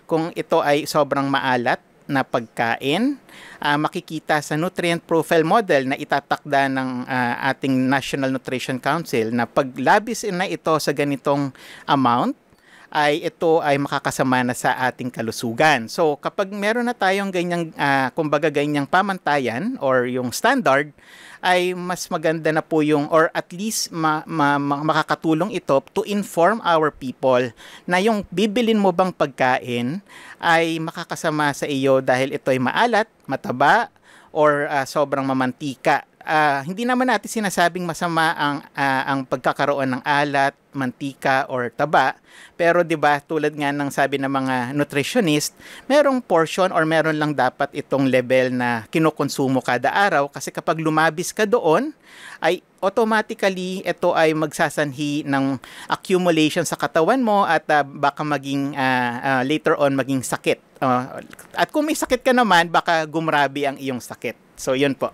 kung ito ay sobrang maalat na pagkain, uh, makikita sa nutrient profile model na itatakda ng uh, ating National Nutrition Council na paglabis na ito sa ganitong amount, ay ito ay makakasama na sa ating kalusugan. So kapag meron na tayong ganyang, uh, kumbaga ganyang pamantayan or yung standard, ay mas maganda na po yung or at least ma, ma, ma, makakatulong ito to inform our people na yung bibilin mo bang pagkain ay makakasama sa iyo dahil ito ay maalat, mataba, or uh, sobrang mamantika uh, hindi naman natin sinasabing masama ang uh, ang pagkakaroon ng alat, mantika or taba, pero 'di ba tulad nga ng sabi ng mga nutritionist, merong portion or meron lang dapat itong level na kinokonsumo kada araw kasi kapag lumabis ka doon ay automatically ito ay magsasanhi ng accumulation sa katawan mo at uh, baka maging uh, uh, later on maging sakit. Uh, at kung may sakit ka naman, baka gumrabi ang iyong sakit. So 'yun po.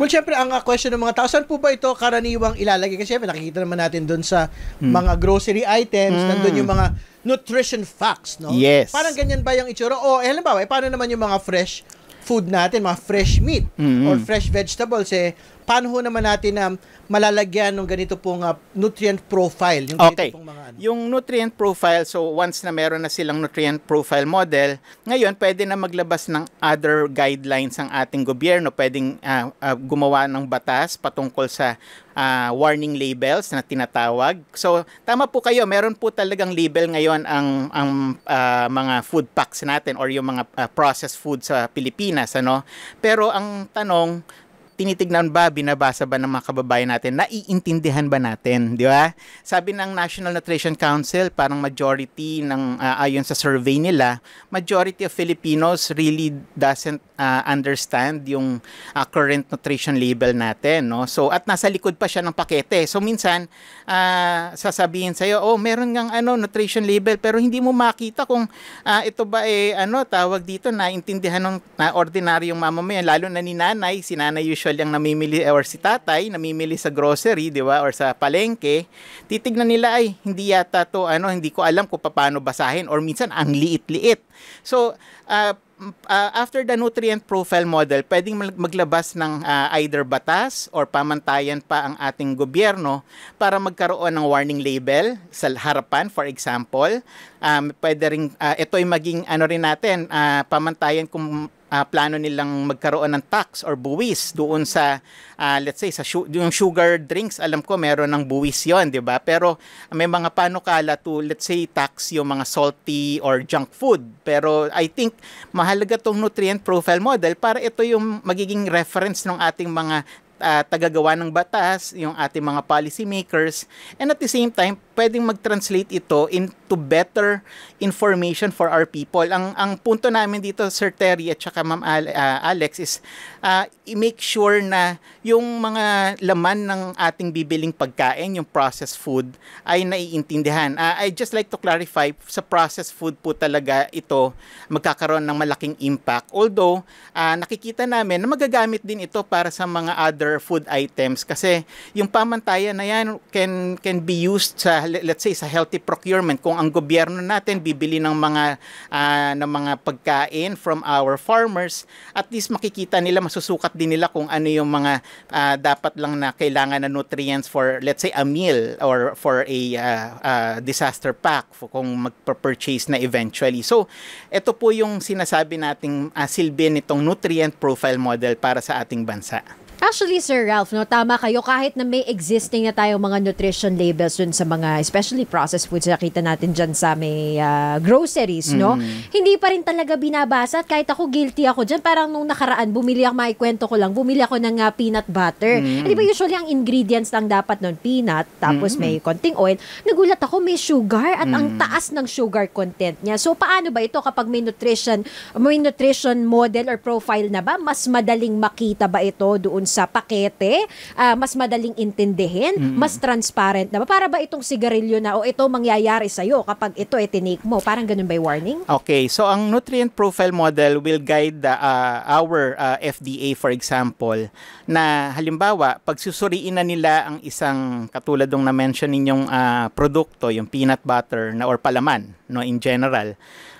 Well, syempre, ang ah, question ng mga tao, saan po ba ito karaniwang ilalagay? Kasi syempre, nakikita naman natin doon sa mm. mga grocery items, mm. nandun yung mga nutrition facts, no? Yes. Parang ganyan ba yung itsura? O, eh, halimbawa, eh, paano naman yung mga fresh food natin, mga fresh meat mm-hmm. or fresh vegetables, eh, paano naman natin na um, malalagyan ng ganito pong uh, nutrient profile? Yung okay. Pong mga, ano? Yung nutrient profile, so once na meron na silang nutrient profile model, ngayon pwede na maglabas ng other guidelines ang ating gobyerno. Pwedeng uh, uh, gumawa ng batas patungkol sa uh, warning labels na tinatawag. So tama po kayo, meron po talagang label ngayon ang ang uh, mga food packs natin or yung mga uh, processed food sa Pilipinas ano. Pero ang tanong, tinitignan ba, binabasa ba ng mga kababayan natin, naiintindihan ba natin, di ba? Sabi ng National Nutrition Council, parang majority ng, uh, ayon sa survey nila, majority of Filipinos really doesn't uh, understand yung uh, current nutrition label natin, no? So, at nasa likod pa siya ng pakete. So, minsan, uh, sasabihin iyo, oh, meron ngang ano, nutrition label, pero hindi mo makita kung uh, ito ba eh, ano, tawag dito, naintindihan ng na ordinaryong mamamayan, lalo na ni nanay, si nanay usually usually ang namimili or si tatay namimili sa grocery, 'di ba, or sa palengke, titignan nila ay hindi yata 'to ano, hindi ko alam kung paano basahin or minsan ang liit-liit. So, uh, uh, after the nutrient profile model, pwedeng maglabas ng uh, either batas or pamantayan pa ang ating gobyerno para magkaroon ng warning label sa harapan, for example. Um, pwede rin, uh, ito ay maging ano rin natin, uh, pamantayan kung uh, plano nilang magkaroon ng tax or buwis doon sa uh, let's say sa su- yung sugar drinks alam ko meron ng buwis yon di ba pero may mga panukala to let's say tax yung mga salty or junk food pero I think mahalaga tong nutrient profile model para ito yung magiging reference ng ating mga uh, tagagawa ng batas, yung ating mga policy makers, and at the same time, pwedeng mag-translate ito into better information for our people. Ang ang punto namin dito Sir Terry at saka Ma'am ah, Alex is uh, ah, make sure na yung mga laman ng ating bibiling pagkain, yung processed food ay naiintindihan. Uh, I just like to clarify sa processed food po talaga ito magkakaroon ng malaking impact. Although uh, nakikita namin na magagamit din ito para sa mga other food items kasi yung pamantayan na yan can can be used sa let's say sa healthy procurement kung ang gobyerno natin bibili ng mga uh, ng mga pagkain from our farmers at least makikita nila masusukat din nila kung ano yung mga uh, dapat lang na kailangan na nutrients for let's say a meal or for a uh, uh, disaster pack kung magpa-purchase na eventually. So ito po yung sinasabi nating uh, silbi nitong nutrient profile model para sa ating bansa. Actually, Sir Ralph, no, tama kayo. Kahit na may existing na tayo mga nutrition labels dun sa mga, especially processed foods, nakita natin dyan sa may uh, groceries, no? Mm. Hindi pa rin talaga binabasa. At kahit ako, guilty ako dyan. Parang nung nakaraan, bumili ako, maikwento ko lang, bumili ako ng uh, peanut butter. Mm. Eh, di ba usually ang ingredients lang dapat nun, peanut, tapos mm. may konting oil. Nagulat ako, may sugar at mm. ang taas ng sugar content niya. So, paano ba ito kapag may nutrition, may nutrition model or profile na ba? Mas madaling makita ba ito doon sa pakete, uh, mas madaling intindihin, mm. mas transparent na Para ba itong sigarilyo na o ito mangyayari sa'yo kapag ito ay tinake mo? Parang ganun ba warning? Okay, so ang nutrient profile model will guide the, uh, our uh, ah, FDA for example na halimbawa pag susuriin na nila ang isang katulad ng na-mention ninyong uh, produkto, yung peanut butter na or palaman no in general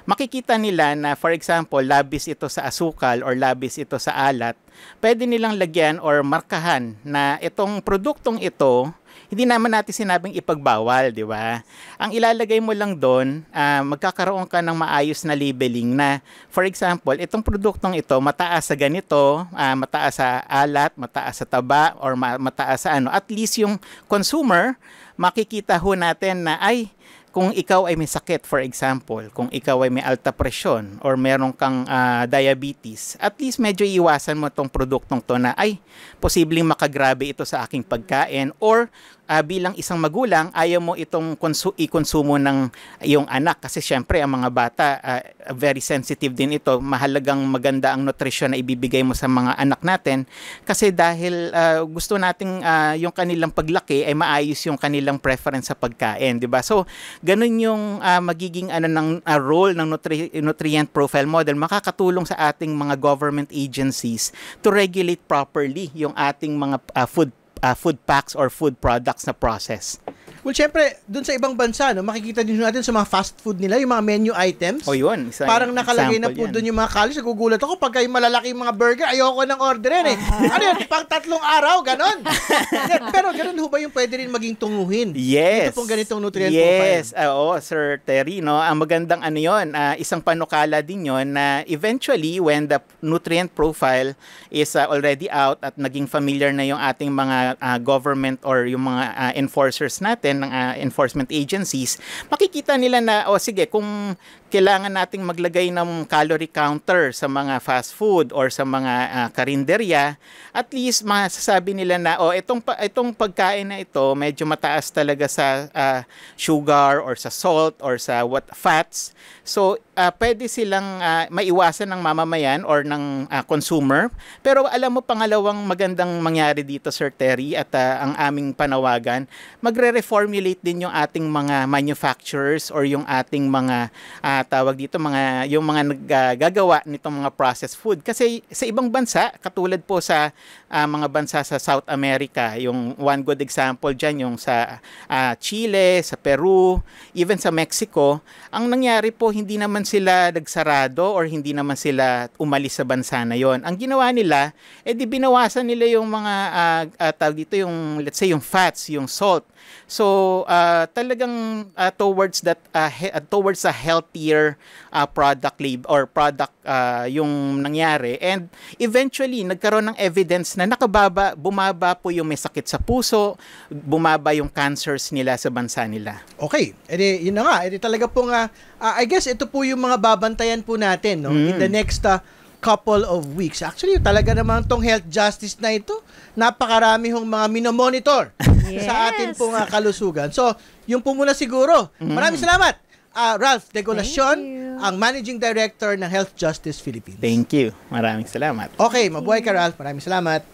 makikita nila na for example, labis ito sa asukal or labis ito sa alat, pwede nilang lagyan or markahan na itong produktong ito hindi naman natin sinabing ipagbawal, di ba? Ang ilalagay mo lang doon, uh, magkakaroon ka ng maayos na labeling na, for example, itong produktong ito, mataas sa ganito, uh, mataas sa alat, mataas sa taba, or mataas sa ano. At least yung consumer, makikita ho natin na, ay, kung ikaw ay may sakit, for example, kung ikaw ay may alta presyon or meron kang uh, diabetes, at least medyo iwasan mo itong produktong to na, ay, posibleng makagrabe ito sa aking pagkain or uh, bilang isang magulang, ayaw mo itong konsu- i-konsumo ng iyong anak kasi syempre ang mga bata uh, very sensitive din ito. Mahalagang maganda ang nutrisyon na ibibigay mo sa mga anak natin kasi dahil uh, gusto nating uh, yung kanilang paglaki ay maayos yung kanilang preference sa pagkain, 'di ba? So, ganun yung uh, magiging ano ng uh, role ng nutri- nutrient profile model makakatulong sa ating mga government agencies to regulate properly yung ating mga uh, food uh, food packs or food products na process. Well, syempre, dun sa ibang bansa, no, makikita din natin sa mga fast food nila, yung mga menu items. oh, yun. Isa, parang nakalagay na po yan. dun yung mga college. Nagugulat ako pagka yung malalaki mga burger, ayoko nang orderin eh. Ah. ano yan? pang tatlong araw, ganon. Pero ganon ho ba yung pwede rin maging tunguhin? Yes. Ito pong ganitong nutrient yes. profile. Yes. Uh, oh, Sir Terry. No? Ang magandang ano yun, uh, isang panukala din yun na uh, eventually when the nutrient profile is uh, already out at naging familiar na yung ating mga uh, government or yung mga uh, enforcers natin, natin ng uh, enforcement agencies, makikita nila na, o oh, sige, kung kailangan nating maglagay ng calorie counter sa mga fast food or sa mga uh, karinderya, at least masasabi nila na, o oh, itong, itong pagkain na ito, medyo mataas talaga sa uh, sugar or sa salt or sa what fats. So, uh, pwede silang uh, maiwasan ng mamamayan or ng uh, consumer. Pero alam mo, pangalawang magandang mangyari dito, Sir Terry, at uh, ang aming panawagan, magre-reformulate din yung ating mga manufacturers or yung ating mga, uh, tawag dito, mga, yung mga naggagawa nitong mga processed food. Kasi sa ibang bansa, katulad po sa uh, mga bansa sa South America, yung one good example dyan, yung sa uh, Chile, sa Peru, even sa Mexico, ang nangyari po, hindi naman sila nagsarado or hindi naman sila umalis sa bansa na yon. Ang ginawa nila, eh di binawasan nila yung mga, uh, uh, tawag dito yung, let's say, yung fats, yung salt. So, uh, talagang uh, towards that, uh, he- towards a healthier uh, product lab or product uh, yung nangyari. And eventually, nagkaroon ng evidence na nakababa, bumaba po yung may sakit sa puso, bumaba yung cancers nila sa bansa nila. Okay. Edi, eh, yun na nga. Edi eh, talaga pong uh, uh, I guess ito po yung mga babantayan po natin no mm. in the hmm. next uh, couple of weeks. Actually, talaga naman tong health justice na ito, napakarami hong mga minomonitor yes. sa atin pong uh, kalusugan. So, yung po muna siguro. Mm. Maraming salamat, uh, Ralph Degolacion, ang Managing Director ng Health Justice Philippines. Thank you. Maraming salamat. Okay, mabuhay ka, Ralph. Maraming salamat.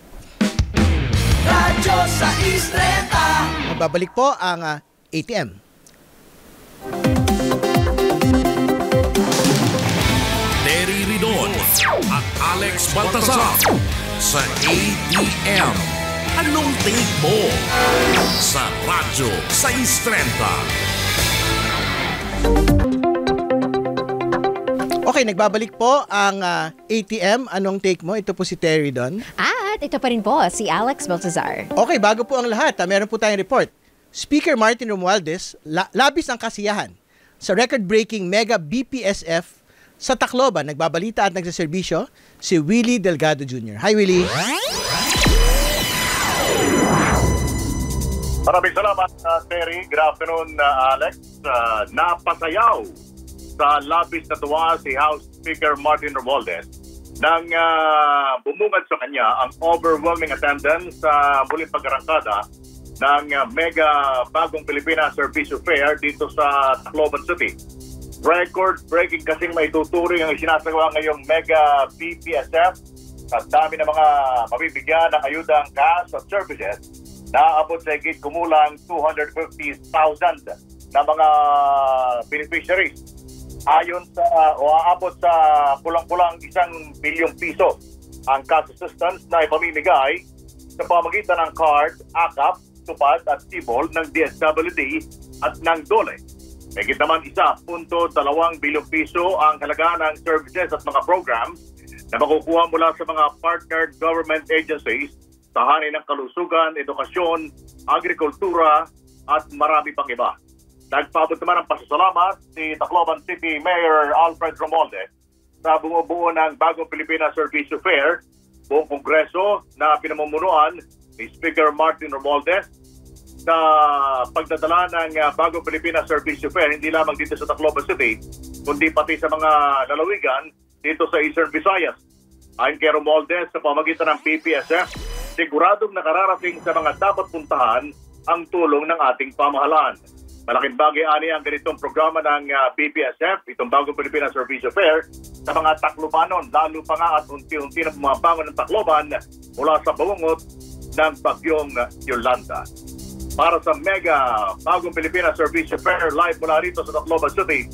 Radyo 630. Magbabalik po ang uh, ATM. at Alex Baltasar sa ATM. Anong tingin mo sa Radyo 630? Okay, nagbabalik po ang uh, ah, ATM. Anong take mo? Ito po si Terry Don. At ito pa rin po si Alex Baltazar. Okay, bago po ang lahat, ha, ah, meron po tayong report. Speaker Martin Romualdez, la- labis ang kasiyahan sa record-breaking mega BPSF sa Tacloban, nagbabalita at nagsaserbisyo si Willie Delgado Jr. Hi Willie! Maraming salamat, uh, Terry. Good afternoon, uh, Alex. Uh, napasayaw sa labis na tuwa si House Speaker Martin Romualdez nang uh, bumungad sa kanya ang overwhelming attendance sa uh, muling pag-arangkada ng uh, mega bagong Pilipinas Service Fair dito sa Tacloban City. Record-breaking kasing may tuturing ang isinasagawa ngayong Mega PPSF at dami ng mga mabibigyan ng ayudang cash at services na abot sa higit kumulang 250,000 na mga beneficiaries ayon sa o aabot sa pulang-pulang isang bilyong piso ang cash assistance na ipamimigay sa pamagitan ng card, AKAP, tupad at tibol ng DSWD at ng DOLE Higit naman isa, punto dalawang bilyong piso ang halaga ng services at mga programs na makukuha mula sa mga partnered government agencies sa hanin ng kalusugan, edukasyon, agrikultura at marami pang iba. Nagpaabot naman ang pasasalamat si Tacloban City Mayor Alfred Romualdez sa bumubuo ng Bagong Pilipinas Service Fair, buong kongreso na pinamumunuan ni Speaker Martin Romualdez na pagdadala ng uh, bagong Pilipinas Service Fair hindi lamang dito sa Tacloban City kundi pati sa mga lalawigan dito sa Eastern Visayas. Ayon kay Romualdez sa pamagitan ng PPSF, siguradong nakararating sa mga dapat puntahan ang tulong ng ating pamahalaan. Malaking bagay ani ang ganitong programa ng uh, ah, PPSF, itong bagong Pilipinas Service Fair, sa mga Taclobanon, lalo pa nga at unti-unti na bumabangon ng Tacloban mula sa bawungot ng bagyong Yolanda para sa Mega Bagong Pilipinas Service Fair live mula rito sa Tacloban City.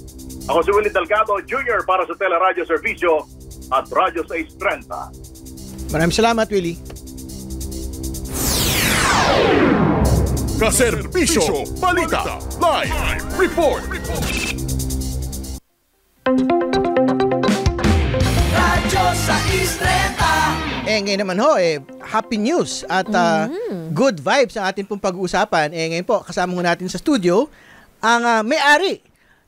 Ako si Willie Delgado Jr. para sa Teleradio Servicio at Radyo 630. Maraming salamat, Willie. Kaserbisyo, balita, live, report. Radyo 630 eh ngayon naman ho, eh, happy news at uh, mm-hmm. good vibes ang atin pong pag-uusapan. Eh ngayon po, kasama ho natin sa studio ang uh, may-ari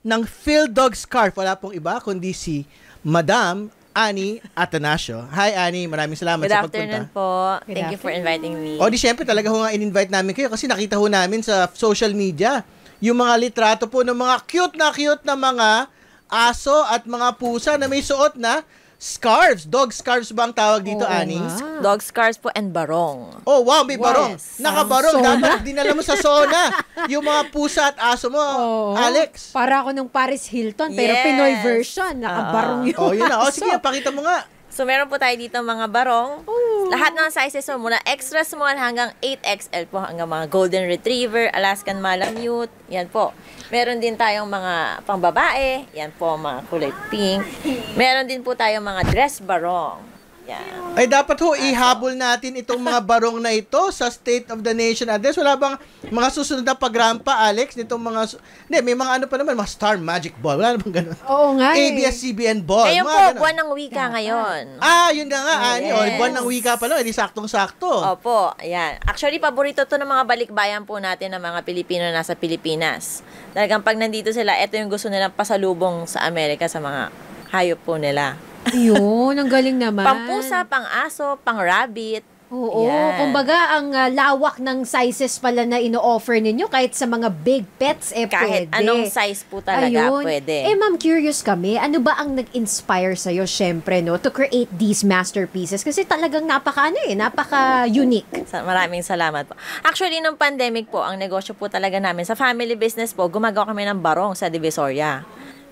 ng Phil Dog Scarf. Wala pong iba kundi si Madam Ani Atanasio. Hi Ani, maraming salamat Good sa pagpunta. Good afternoon po. Thank afternoon. you for inviting me. O di syempre talaga ho nga in-invite namin kayo kasi nakita ho namin sa social media yung mga litrato po ng mga cute na cute na mga aso at mga pusa na may suot na scarves. Dog scarves ba ang tawag dito, oh, Ani? Dog scarves po and barong. Oh, wow, may barong. Yes. Nakabarong. Um, Dapat dinala mo sa sona. yung mga pusa at aso mo, oh, Alex. Para ako nung Paris Hilton, yes. pero Pinoy version. Nakabarong uh, yung Oh, yun na. Oh, sige, pakita mo nga. So, meron po tayo dito mga barong. Ooh. Lahat ng sizes mo muna. extra small hanggang 8XL po hanggang mga golden retriever, Alaskan Malamute. Yan po. Meron din tayong mga pangbabae. Yan po, mga kulay pink. Meron din po tayong mga dress barong. Yeah. Ay dapat ho ihabol natin itong mga barong na ito sa State of the Nation address. Wala bang mga susunod na pagrampa, Alex, nitong mga Hindi, may mga ano pa naman, mga Star Magic Ball. Wala namang ganun. Oo nga. Eh. ABS-CBN Ball. Ayun po, ganun. buwan ng wika ngayon. Ah, yun na nga. Ah, yes. Ani, oh, buwan ng wika pa lang. Hindi eh, saktong-sakto. Opo, ayan. Actually, paborito to ng mga balikbayan po natin ng mga Pilipino nasa Pilipinas. Talagang pag nandito sila, ito yung gusto nilang pasalubong sa Amerika sa mga hayop po nila. Ayun, ang galing naman. Pampusa, pang-aso, pang-rabbit. Oo, Yan. kumbaga ang uh, lawak ng sizes pala na ino-offer ninyo kahit sa mga big pets eh kahit pwede. anong size po talaga Ayun. pwede. Eh ma'am, curious kami, ano ba ang nag-inspire sa iyo syempre no to create these masterpieces kasi talagang napaka ano eh, napaka unique. Maraming salamat po. Actually nung pandemic po, ang negosyo po talaga namin sa family business po, gumagawa kami ng barong sa Divisoria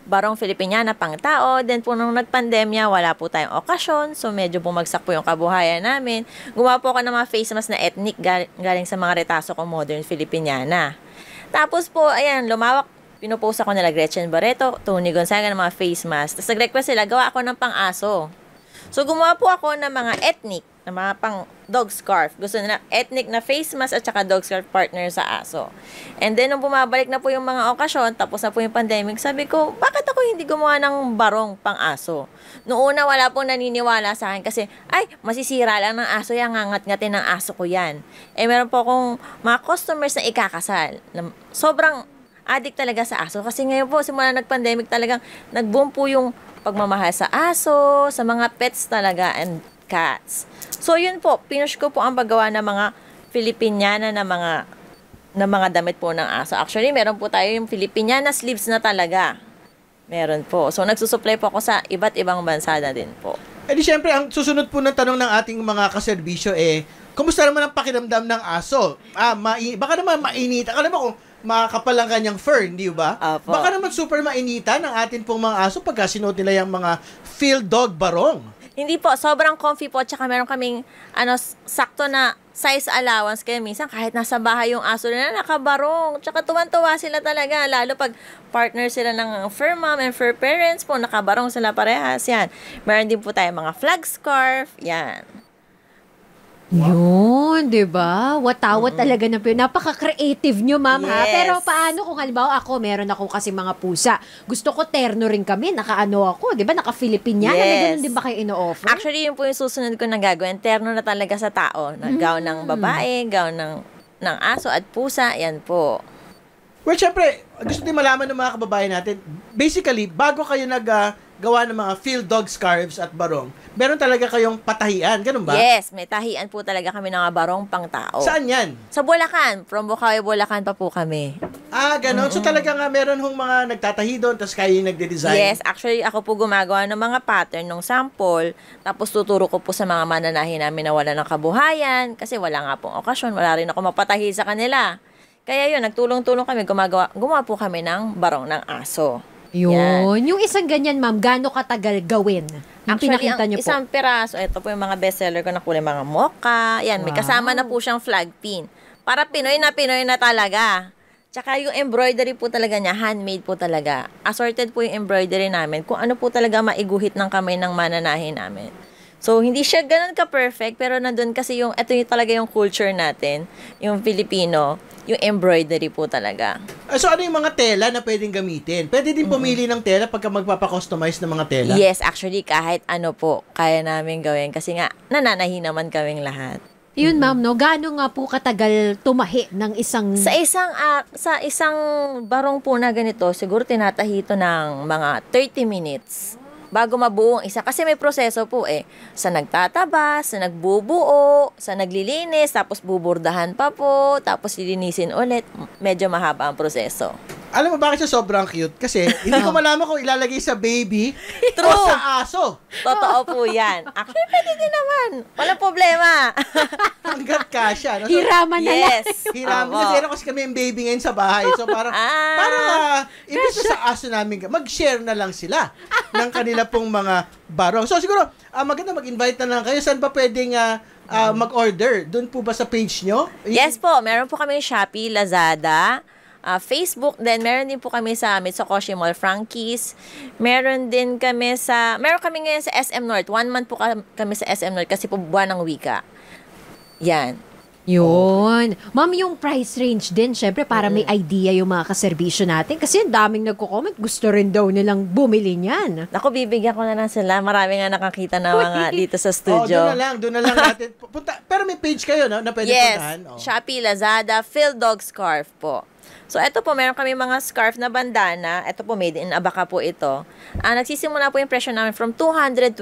barong Filipiniana pang tao. Then po nung nagpandemya, wala po tayong okasyon. So medyo bumagsak po yung kabuhayan namin. Gumawa po ako ng mga face mask na ethnic gal- galing sa mga retaso ko modern Filipiniana. Tapos po, ayan, lumawak pinupost ako nila Gretchen Barreto, Tony Gonzaga ng mga face mask. Tapos nag-request sila, gawa ako ng pang-aso. So gumawa po ako ng mga ethnic na mga pang dog scarf. Gusto nila ethnic na face mask at saka dog scarf partner sa aso. And then, nung bumabalik na po yung mga okasyon, tapos na po yung pandemic, sabi ko, bakit ako hindi gumawa ng barong pang aso? Noong una, wala pong naniniwala sa akin kasi, ay, masisira lang ng aso yan, ngangat-ngatin ng aso ko yan. Eh, meron po akong mga customers na ikakasal. Sobrang addict talaga sa aso. Kasi ngayon po, simula nag-pandemic talagang nag-boom po yung pagmamahal sa aso, sa mga pets talaga. And cats. So, yun po, pinush ko po ang paggawa ng mga Filipiniana na mga na mga damit po ng aso. Actually, meron po tayo yung Filipiniana sleeves na talaga. Meron po. So, nagsusupply po ako sa iba't ibang bansa na din po. Eh di syempre, ang susunod po ng tanong ng ating mga kaserbisyo eh, kumusta naman ang pakiramdam ng aso? Ah, mai baka naman mainita. Akala mo kung makakapal ang kanyang fur, di ba? Apo. Baka naman super mainitan ng atin pong mga aso pagka sinuot nila yung mga field dog barong. Hindi po, sobrang comfy po. Tsaka meron kaming ano, sakto na size allowance. Kaya minsan kahit nasa bahay yung aso nila, nakabarong. Tsaka tuwan-tuwa sila talaga. Lalo pag partner sila ng fur mom and fur parents po, nakabarong sila parehas. Yan. Meron din po tayo mga flag scarf. Yan. Yun, di ba? Watawa mm-hmm. talaga ng Pinoy. Napaka-creative nyo, ma'am, yes. ha? Pero paano kung halimbawa ako, meron ako kasi mga pusa. Gusto ko terno rin kami. Nakaano ako, di ba? Naka-Filipinian. Yes. Ano, ganun din ba kayo ino-offer? Actually, yun po yung susunod ko na gagawin. Terno na talaga sa tao. Na, mm-hmm. Gaw ng babae, gaw ng, ng aso at pusa. Yan po. Well, syempre, gusto din malaman ng mga kababayan natin. Basically, bago kayo nag- uh, gawa ng mga field dog scarves at barong, meron talaga kayong patahian, ganun ba? Yes, may tahian po talaga kami ng mga barong pang tao. Saan yan? Sa Bulacan. From Bukawi, Bulacan pa po kami. Ah, ganun. Mm-mm. So talaga nga meron hong mga nagtatahi doon tapos kayo yung nagde-design? Yes, actually ako po gumagawa ng mga pattern ng sample tapos tuturo ko po sa mga mananahi namin na wala ng kabuhayan kasi wala nga pong okasyon, wala rin ako mapatahi sa kanila. Kaya yun, nagtulong-tulong kami, gumagawa, gumawa po kami ng barong ng aso. Yun. Yan. Yung isang ganyan, ma'am, gaano katagal gawin? Yung Actually, pinakita niyo po. isang piraso, ito po yung mga bestseller ko na kulay mga mocha. Yan, wow. may kasama na po siyang flag pin. Para Pinoy na Pinoy na talaga. Tsaka yung embroidery po talaga niya, handmade po talaga. Assorted po yung embroidery namin. Kung ano po talaga maiguhit ng kamay ng mananahin namin. So, hindi siya ganun ka-perfect, pero nandun kasi yung, ito yung talaga yung culture natin, yung Filipino, yung embroidery po talaga. Ah, so, ano yung mga tela na pwedeng gamitin? Pwede din pumili mm-hmm. ng tela pagka magpapakustomize ng mga tela? Yes, actually, kahit ano po, kaya namin gawin. Kasi nga, nananahi naman kaming lahat. Yun mm-hmm. ma'am no, gaano nga po katagal tumahi ng isang Sa isang uh, sa isang barong po na ganito, siguro tinatahi ito ng mga 30 minutes bago mabuo ang isa. Kasi may proseso po eh. Sa nagtataba, sa nagbubuo, sa naglilinis, tapos buburdahan pa po, tapos lilinisin ulit. Medyo mahaba ang proseso. Alam mo bakit siya sobrang cute? Kasi hindi ko malaman kung ilalagay sa baby True. o sa aso. Totoo po yan. Actually, eh, pwede din naman. Walang problema. Hanggat ka No? So, Hiraman na yes. lang. Hiraman. Kasi ano kasi kami yung baby ngayon sa bahay. So parang, ah, parang uh, ah, imbes sa aso namin, mag-share na lang sila ng kanila pong mga barong. So siguro, uh, maganda mag-invite na lang kayo. Saan pa pwedeng uh, uh, mag-order? Doon po ba sa page nyo? Yes po. Meron po kami Shopee, Lazada, uh, Facebook din. Meron din po kami sa Mitsukoshi Mall Frankies. Meron din kami sa, meron kami ngayon sa SM North. One month po kami sa SM North kasi po buwan ng wika. Yan. Yun. Ma'am, yung price range din, syempre, para mm. may idea yung mga kaservisyo natin. Kasi ang daming nagko-comment, gusto rin daw nilang bumili niyan. Ako, bibigyan ko na lang sila. Marami nga nakakita na mga dito sa studio. Oh, doon na lang, doon na lang natin. Punta, pero may page kayo na, na pwede yes. puntahan. Oh. Shopee, Lazada, Phil Dog Scarf po. So, ito po, meron kami mga scarf na bandana. Ito po, made in Abaca po ito. Uh, nagsisimula po yung presyo namin from 220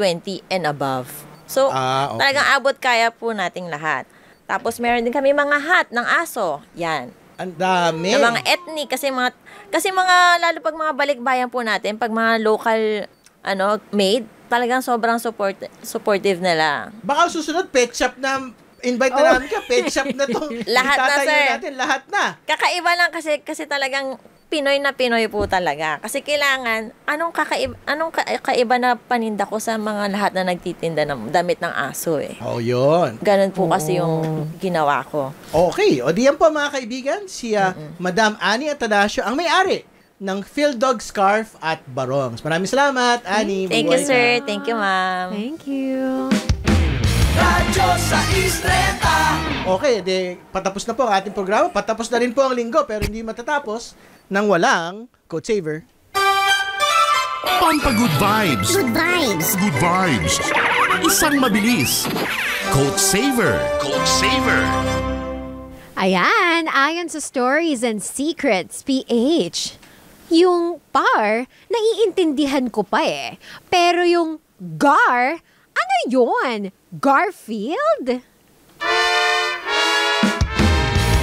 and above. So, ah, okay. talagang abot kaya po nating lahat. Tapos, meron din kami mga hat ng aso. Yan. Ang dami. Ng mga ethnic kasi mga kasi mga lalo pag mga balikbayan po natin, pag mga local ano made, talagang sobrang support supportive nila. Baka susunod pet shop na invite na oh. namin ka, pet shop na to. lahat na, sir. Natin, lahat na. Kakaiba lang kasi, kasi talagang Pinoy na Pinoy po talaga. Kasi kailangan, anong, kakaiba, anong kakaiba na paninda ko sa mga lahat na nagtitinda ng damit ng aso eh. Oh, yun. Ganun po oh. kasi yung ginawa ko. Okay. O diyan po mga kaibigan, si uh, Mm-mm. Madam Annie Atadasio ang may-ari ng Field Dog Scarf at Barongs. Maraming salamat, Annie. Thank you, sir. Ka. Thank you, ma'am. Thank you. Radyo sa Istreta. Okay, de, patapos na po ang ating programa. Patapos na rin po ang linggo, pero hindi matatapos nang walang Code Saver. Pampa good vibes. Good vibes. Good vibes. Isang mabilis. Code Saver. Code Saver. Ayan, ayon sa Stories and Secrets, PH. Yung par, naiintindihan ko pa eh. Pero yung gar, ano yon? Garfield?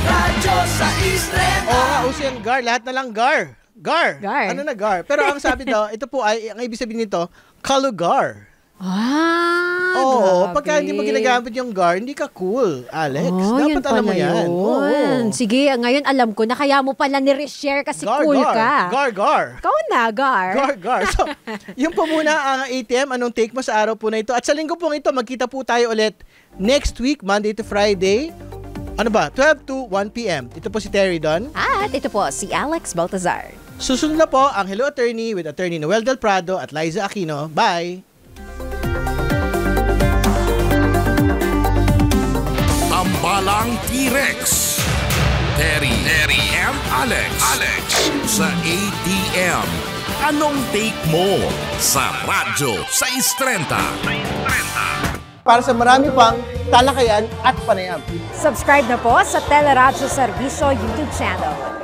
Radyo sa Isren. Oo nga, uso yung gar. Lahat na lang gar. Gar. Gar. Ano na gar? Pero ang sabi daw, ito po ay, ang ibig sabihin nito, kalugar. Ah, Oo, grabe. pagka hindi mo ginagamit yung gar, hindi ka cool, Alex. Oh, Dapat alam mo yan. Yun. Oo. Sige, ngayon alam ko na kaya mo pala ni-reshare kasi gar, cool gar, ka. Gar, gar. Ikaw na, gar. Gar, gar. So, yun po muna ang ATM. Anong take mo sa araw po na ito? At sa linggo pong ito, magkita po tayo ulit next week, Monday to Friday. Ano ba? 12 to 1 p.m. Ito po si Terry Don. At ito po si Alex Baltazar. Susunod na po ang Hello Attorney with Attorney Noel Del Prado at Liza Aquino. Bye! Balang T-Rex. Terry, Terry, and Alex. Alex. Sa ADM. Anong take mo sa radyo 630? Istrenta? Para sa marami pang talakayan at panayam. Subscribe na po sa Teleradyo Servisyo YouTube channel.